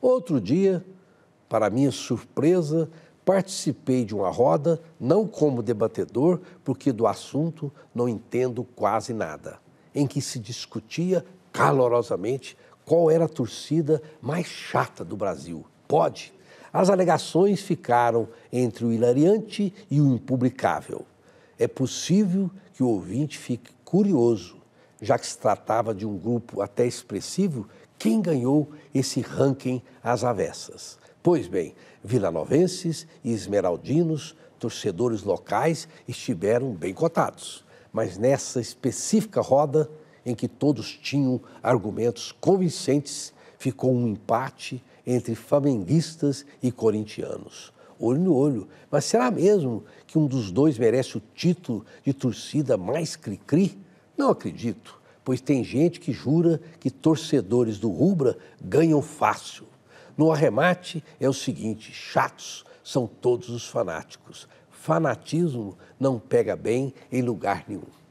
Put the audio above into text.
Outro dia, para minha surpresa, participei de uma roda, não como debatedor, porque do assunto não entendo quase nada, em que se discutia calorosamente qual era a torcida mais chata do Brasil. Pode. As alegações ficaram entre o hilariante e o impublicável. É possível que o ouvinte fique curioso já que se tratava de um grupo até expressivo, quem ganhou esse ranking às avessas. Pois bem, vilanovenses e esmeraldinos, torcedores locais, estiveram bem cotados. Mas nessa específica roda, em que todos tinham argumentos convincentes, ficou um empate entre flamenguistas e corintianos. Olho no olho, mas será mesmo que um dos dois merece o título de torcida mais cri-cri? Não acredito, pois tem gente que jura que torcedores do Rubra ganham fácil. No arremate é o seguinte: chatos são todos os fanáticos. Fanatismo não pega bem em lugar nenhum.